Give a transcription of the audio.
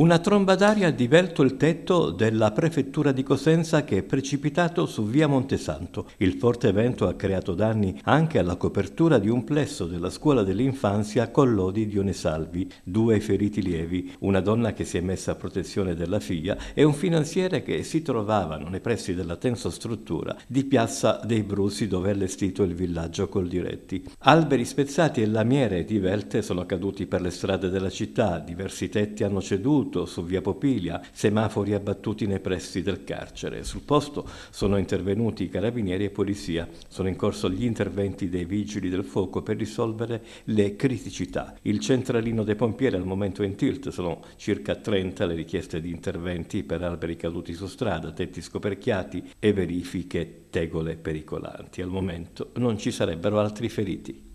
Una tromba d'aria ha divelto il tetto della prefettura di Cosenza che è precipitato su via Montesanto. Il forte vento ha creato danni anche alla copertura di un plesso della scuola dell'infanzia Collodi Dionesalvi, due feriti lievi, una donna che si è messa a protezione della figlia e un finanziere che si trovavano nei pressi della tensa struttura di Piazza dei Brusi dove è allestito il villaggio Coldiretti. Alberi spezzati e lamiere divelte sono caduti per le strade della città, diversi tetti hanno ceduto Caputo, su via Popilia, semafori abbattuti nei pressi del carcere. Sul posto sono intervenuti i carabinieri e polizia. Sono in corso gli interventi dei vigili del fuoco per risolvere le criticità. Il centralino dei pompieri al momento è in tilt, sono circa 30 le richieste di interventi per alberi caduti su strada, tetti scoperchiati e verifiche tegole pericolanti. Al momento non ci sarebbero altri feriti.